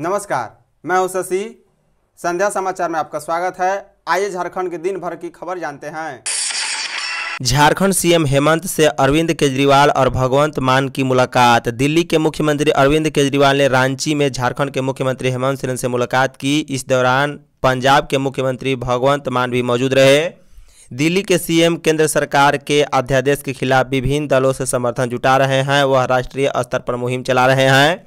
नमस्कार मैं हूं शशि संध्या समाचार में आपका स्वागत है आइए झारखंड के दिन भर की खबर जानते हैं झारखंड सीएम हेमंत से अरविंद केजरीवाल और भगवंत मान की मुलाकात दिल्ली के मुख्यमंत्री अरविंद केजरीवाल ने रांची में झारखंड के मुख्यमंत्री हेमंत सोरेन से मुलाकात की इस दौरान पंजाब के मुख्यमंत्री भगवंत मान भी मौजूद रहे दिल्ली के सीएम केंद्र सरकार के अध्यादेश के खिलाफ विभिन्न दलों से समर्थन जुटा रहे हैं वह राष्ट्रीय स्तर पर मुहिम चला रहे हैं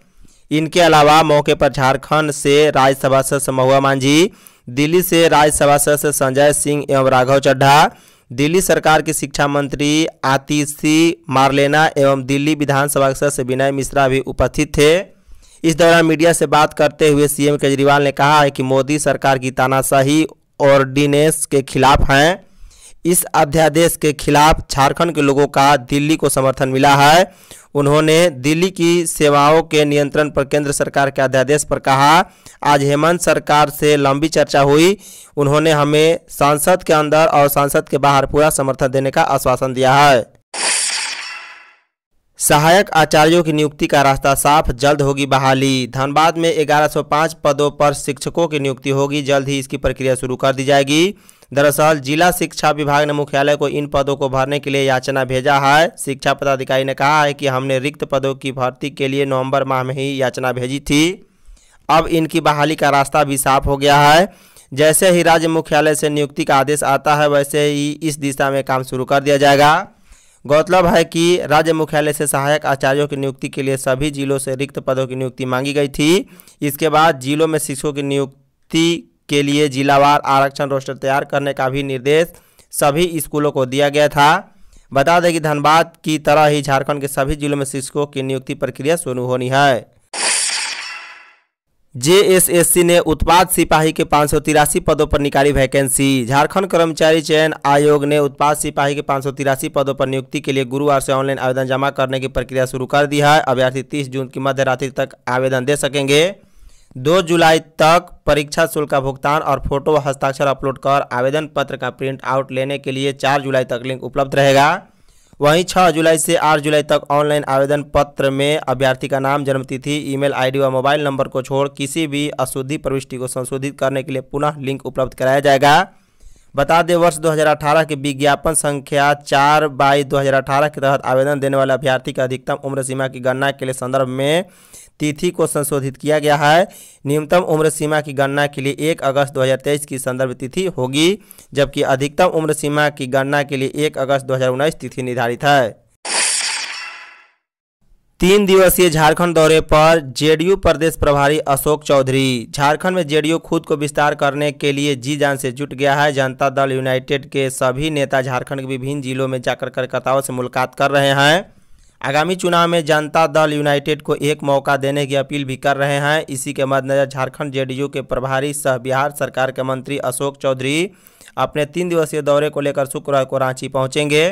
इनके अलावा मौके पर झारखंड से राज्यसभा सदस्य महुआ मांझी दिल्ली से राज्यसभा सदस्य संजय सिंह एवं राघव चड्ढा दिल्ली सरकार के शिक्षा मंत्री आतिशी मारलेना एवं दिल्ली विधानसभा के सदस्य विनय मिश्रा भी उपस्थित थे इस दौरान मीडिया से बात करते हुए सीएम केजरीवाल ने कहा है कि मोदी सरकार की तानाशाही ऑर्डिनेंस के खिलाफ हैं इस अध्यादेश के खिलाफ झारखंड के लोगों का दिल्ली को समर्थन मिला है उन्होंने दिल्ली की सेवाओं के नियंत्रण पर केंद्र सरकार के अध्यादेश पर कहा आज हेमंत सरकार से लंबी चर्चा हुई उन्होंने हमें संसद के अंदर और संसद के बाहर पूरा समर्थन देने का आश्वासन दिया है सहायक आचार्यों की नियुक्ति का रास्ता साफ जल्द होगी बहाली धनबाद में 1105 पदों पर शिक्षकों की नियुक्ति होगी जल्द ही इसकी प्रक्रिया शुरू कर दी जाएगी दरअसल जिला शिक्षा विभाग ने मुख्यालय को इन पदों को भरने के लिए याचना भेजा है शिक्षा पदाधिकारी ने कहा है कि हमने रिक्त पदों की भर्ती के लिए नवम्बर माह में ही याचना भेजी थी अब इनकी बहाली का रास्ता भी साफ हो गया है जैसे ही राज्य मुख्यालय से नियुक्ति का आदेश आता है वैसे ही इस दिशा में काम शुरू कर दिया जाएगा गौरतलब है कि राज्य मुख्यालय से सहायक आचार्यों की नियुक्ति के लिए सभी जिलों से रिक्त पदों की नियुक्ति मांगी गई थी इसके बाद जिलों में शिक्षकों की नियुक्ति के लिए जिलावार आरक्षण रोस्टर तैयार करने का भी निर्देश सभी स्कूलों को दिया गया था बता दें कि धनबाद की तरह ही झारखंड के सभी जिलों में शिक्षकों की नियुक्ति प्रक्रिया शुरू होनी है जेएसएससी ने उत्पाद सिपाही के पाँच सौ तिरासी पदों पर निकाली वैकेंसी झारखंड कर्मचारी चयन आयोग ने उत्पाद सिपाही के पाँच सौ तिरासी पदों पर नियुक्ति के लिए गुरुवार से ऑनलाइन आवेदन जमा करने की प्रक्रिया शुरू कर दी है अभ्यर्थी 30 जून की मध्य रात्रि तक आवेदन दे सकेंगे 2 जुलाई तक परीक्षा शुल्क का भुगतान और फोटो हस्ताक्षर अपलोड कर आवेदन पत्र का प्रिंट आउट लेने के लिए चार जुलाई तक लिंक उपलब्ध रहेगा वहीं 6 जुलाई से 8 जुलाई तक ऑनलाइन आवेदन पत्र में अभ्यर्थी का नाम जन्मतिथि ईमेल आईडी व मोबाइल नंबर को छोड़ किसी भी अशुद्धि प्रविष्टि को संशोधित करने के लिए पुनः लिंक उपलब्ध कराया जाएगा बता दें वर्ष 2018 के विज्ञापन संख्या चार बाई दो के तहत आवेदन देने वाले अभ्यर्थी की अधिकतम उम्र सीमा की गणना के लिए संदर्भ में तिथि को संशोधित किया गया है न्यूनतम उम्र सीमा की गणना के लिए 1 अगस्त 2023 की संदर्भ तिथि होगी जबकि अधिकतम उम्र सीमा की गणना के लिए 1 अगस्त 2019 तिथि निर्धारित है तीन दिवसीय झारखंड दौरे पर जेडीयू प्रदेश प्रभारी अशोक चौधरी झारखंड में जेडीयू खुद को विस्तार करने के लिए जी जान से जुट गया है जनता दल यूनाइटेड के सभी नेता झारखंड के विभिन्न जिलों में जाकर कार्यकर्ताओं से मुलाकात कर रहे हैं आगामी चुनाव में जनता दल यूनाइटेड को एक मौका देने की अपील भी कर रहे हैं इसी के मद्देनजर झारखंड जेडीयू के प्रभारी सह बिहार सरकार के मंत्री अशोक चौधरी अपने तीन दिवसीय दौरे को लेकर शुक्रवार को रांची पहुँचेंगे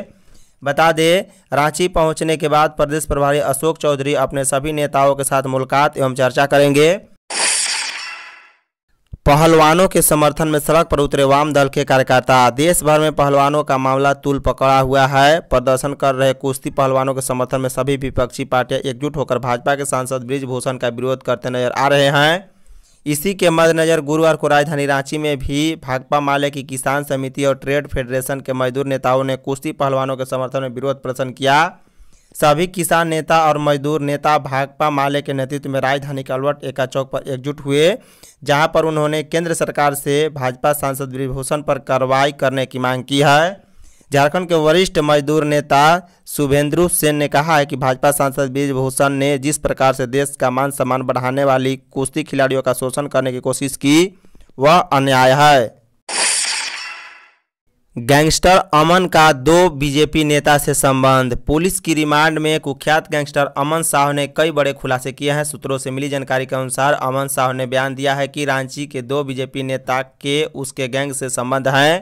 बता दें रांची पहुंचने के बाद प्रदेश प्रभारी अशोक चौधरी अपने सभी नेताओं के साथ मुलाकात एवं चर्चा करेंगे पहलवानों के समर्थन में सड़क पर उतरे वाम दल के कार्यकर्ता देश भर में पहलवानों का मामला तुल पकड़ा हुआ है प्रदर्शन कर रहे कुश्ती पहलवानों के समर्थन में सभी विपक्षी पार्टियां एकजुट होकर भाजपा के सांसद ब्रिजभूषण का विरोध करते नजर आ रहे हैं इसी के मद्देनज़र गुरुवार को राजधानी रांची में भी भाकपा माले की किसान समिति और ट्रेड फेडरेशन के मजदूर नेताओं ने कुश्ती पहलवानों के समर्थन में विरोध प्रदर्शन किया सभी किसान नेता और मजदूर नेता भाकपा माले के नेतृत्व में राजधानी के अलवट एका चौक पर एकजुट हुए जहां पर उन्होंने केंद्र सरकार से भाजपा सांसद विभूषण पर कार्रवाई करने की मांग की है झारखंड के वरिष्ठ मजदूर नेता शुभेंद्रु सेन ने कहा है कि भाजपा सांसद बीजभूषण ने जिस प्रकार से देश का मान सम्मान बढ़ाने वाली कुश्ती खिलाड़ियों का शोषण करने की कोशिश की वह अन्याय है गैंगस्टर अमन का दो बीजेपी नेता से संबंध पुलिस की रिमांड में कुख्यात गैंगस्टर अमन साह ने कई बड़े खुलासे किए हैं सूत्रों से मिली जानकारी के अनुसार अमन साह ने बयान दिया है कि रांची के दो बीजेपी नेता के उसके गैंग से संबंध हैं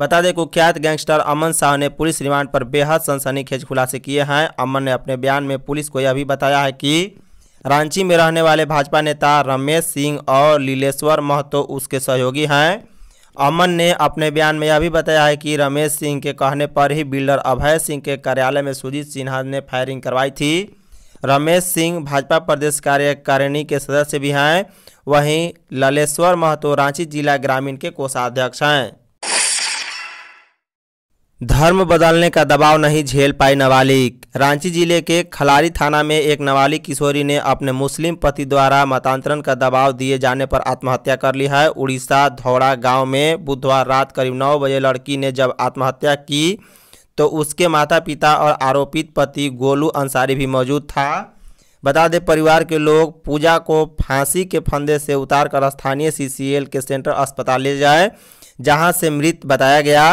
बता दें कुख्यात गैंगस्टर अमन शाह ने पुलिस रिमांड पर बेहद सनसनीखेज खुलासे किए हैं अमन ने अपने बयान में पुलिस को यह भी बताया है कि रांची में रहने वाले भाजपा नेता रमेश सिंह और लीलेश्वर महतो उसके सहयोगी हैं अमन ने अपने बयान में यह भी बताया है कि रमेश सिंह के कहने पर ही बिल्डर अभय सिंह के कार्यालय में सुजीत सिन्हा ने फायरिंग करवाई थी रमेश सिंह भाजपा प्रदेश कार्यकारिणी के सदस्य भी हैं वहीं ललेश्वर महतो रांची जिला ग्रामीण के कोषाध्यक्ष हैं धर्म बदलने का दबाव नहीं झेल पाई नाबालिग रांची जिले के खलारी थाना में एक नाबालिग किशोरी ने अपने मुस्लिम पति द्वारा मतांतरण का दबाव दिए जाने पर आत्महत्या कर ली है उड़ीसा धौड़ा गांव में बुधवार रात करीब नौ बजे लड़की ने जब आत्महत्या की तो उसके माता पिता और आरोपित पति गोलू अंसारी भी मौजूद था बता दें परिवार के लोग पूजा को फांसी के फंदे से उतार कर स्थानीय सी के सेंटर अस्पताल ले जाए जहां से मृत बताया गया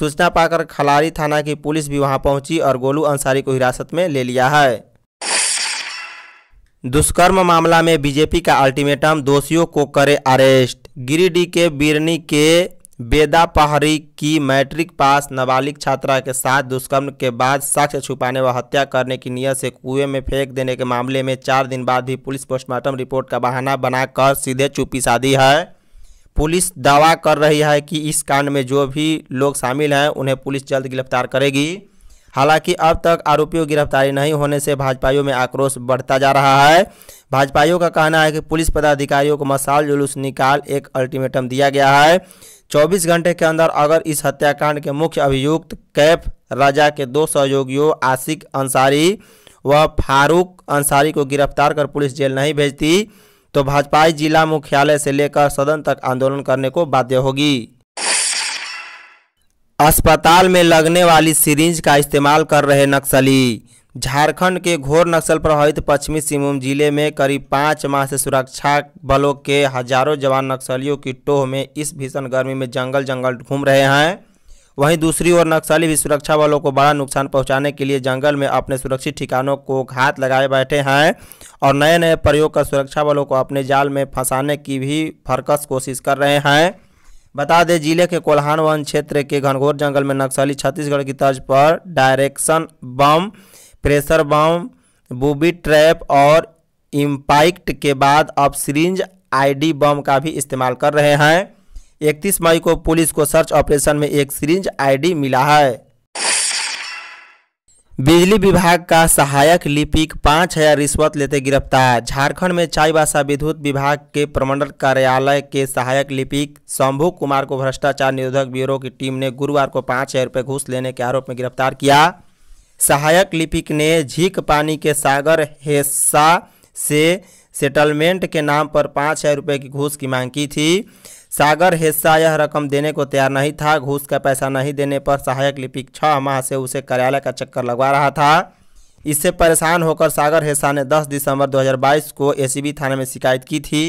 सूचना पाकर खलारी थाना की पुलिस भी वहां पहुंची और गोलू अंसारी को हिरासत में ले लिया है दुष्कर्म मामला में बीजेपी का अल्टीमेटम दोषियों को करे अरेस्ट गिरिडीह के बिरनी के बेदा पहरी की मैट्रिक पास नाबालिग छात्रा के साथ दुष्कर्म के बाद साक्ष्य छुपाने व हत्या करने की नीयत से कुएं में फेंक देने के मामले में चार दिन बाद भी पुलिस पोस्टमार्टम रिपोर्ट का बहाना बनाकर सीधे चुप्पी साधी है पुलिस दावा कर रही है कि इस कांड में जो भी लोग शामिल हैं उन्हें पुलिस जल्द गिरफ्तार करेगी हालांकि अब तक आरोपियों गिरफ्तारी नहीं होने से भाजपाइयों में आक्रोश बढ़ता जा रहा है भाजपाइयों का कहना है कि पुलिस पदाधिकारियों को मसाल जुलूस निकाल एक अल्टीमेटम दिया गया है 24 घंटे के अंदर अगर इस हत्याकांड के मुख्य अभियुक्त कैफ राजा के दो सहयोगियों आशिक अंसारी व फारूक अंसारी को गिरफ्तार कर पुलिस जेल नहीं भेजती तो भाजपा जिला मुख्यालय से लेकर सदन तक आंदोलन करने को बाध्य होगी अस्पताल में लगने वाली सीरिंज का इस्तेमाल कर रहे नक्सली झारखंड के घोर नक्सल प्रभावित पश्चिमी सिंहभूम जिले में करीब पाँच माह से सुरक्षा बलों के हजारों जवान नक्सलियों की टोह में इस भीषण गर्मी में जंगल जंगल घूम रहे हैं वहीं दूसरी ओर नक्सली भी सुरक्षा बलों को बड़ा नुकसान पहुंचाने के लिए जंगल में अपने सुरक्षित ठिकानों को घात लगाए बैठे हैं और नए नए प्रयोग कर सुरक्षा बलों को अपने जाल में फंसाने की भी फरकस कोशिश कर रहे हैं बता दें जिले के कोल्हान वन क्षेत्र के घनघोर जंगल में नक्सली छत्तीसगढ़ की तर्ज पर direction bomb pressure bomb booby trap और इम्पाइक्ट के बाद अब सीरिंज आईडी बम का भी इस्तेमाल कर रहे हैं इकतीस मई को पुलिस को सर्च ऑपरेशन में एक सीरिंज आईडी मिला है बिजली विभाग का सहायक लिपिक पाँच हजार रिश्वत लेते गिरफ्तार झारखंड में चाईबासा विद्युत विभाग के प्रमंडल कार्यालय के सहायक लिपिक शंभू कुमार को भ्रष्टाचार निरोधक ब्यूरो की टीम ने गुरुवार को पाँच हजार रुपये घूस लेने के आरोप में गिरफ्तार किया सहायक लिपिक ने झीक पानी के सागर हेस्सा से सेटलमेंट के नाम पर पाँच हजार रुपये की घूस की मांग की थी सागर हिस्सा यह रकम देने को तैयार नहीं था घूस का पैसा नहीं देने पर सहायक लिपिक छह माह से उसे कार्यालय का चक्कर लगवा रहा था इससे परेशान होकर सागर हिस्सा ने 10 दिसंबर 2022 को एसीबी थाने में शिकायत की थी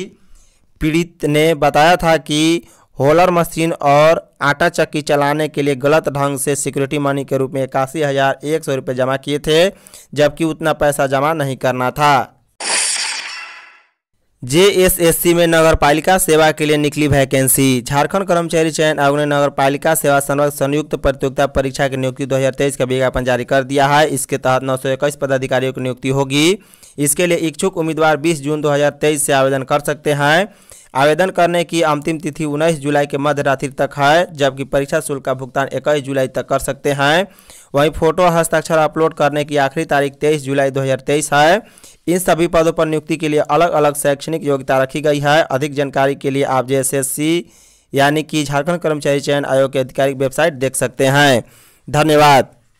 पीड़ित ने बताया था कि होलर मशीन और आटा चक्की चलाने के लिए गलत ढंग से सिक्योरिटी मनी के रूप में इक्यासी हज़ार एक सौ रुपये जमा किए थे जबकि उतना पैसा जमा नहीं करना था जेएसएससी में नगर पालिका सेवा के लिए निकली वैकेंसी झारखंड कर्मचारी चयन आयोग ने नगर पालिका सेवा संवर्ग संयुक्त प्रतियोगिता परीक्षा की नियुक्ति 2023 का विज्ञापन जारी कर दिया है इसके तहत नौ पदाधिकारियों की नियुक्ति होगी इसके लिए इच्छुक उम्मीदवार 20 जून 2023 से आवेदन कर सकते हैं आवेदन करने की अंतिम तिथि उन्नीस जुलाई के मध्य रात्रि तक है जबकि परीक्षा शुल्क का भुगतान इक्कीस जुलाई तक कर सकते हैं वहीं फोटो हस्ताक्षर अपलोड करने की आखिरी तारीख तेईस जुलाई 2023 है इन सभी पदों पर नियुक्ति के लिए अलग अलग शैक्षणिक योग्यता रखी गई है अधिक जानकारी के लिए आप जे यानी कि झारखंड कर्मचारी चयन आयोग की आधिकारिक वेबसाइट देख सकते हैं धन्यवाद